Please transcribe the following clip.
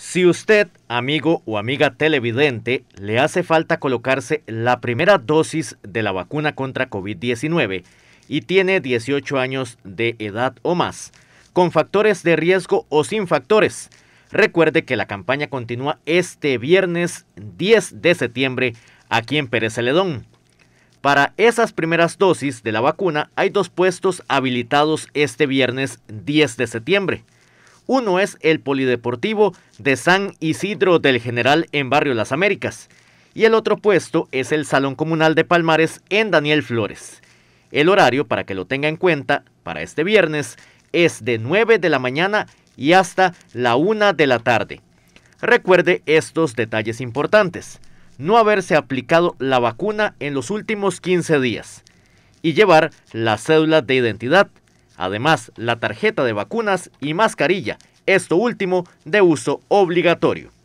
Si usted, amigo o amiga televidente, le hace falta colocarse la primera dosis de la vacuna contra COVID-19 y tiene 18 años de edad o más, con factores de riesgo o sin factores, recuerde que la campaña continúa este viernes 10 de septiembre aquí en Pérez Celedón. Para esas primeras dosis de la vacuna hay dos puestos habilitados este viernes 10 de septiembre. Uno es el Polideportivo de San Isidro del General en Barrio Las Américas. Y el otro puesto es el Salón Comunal de Palmares en Daniel Flores. El horario, para que lo tenga en cuenta, para este viernes es de 9 de la mañana y hasta la 1 de la tarde. Recuerde estos detalles importantes. No haberse aplicado la vacuna en los últimos 15 días y llevar la cédula de identidad Además, la tarjeta de vacunas y mascarilla, esto último de uso obligatorio.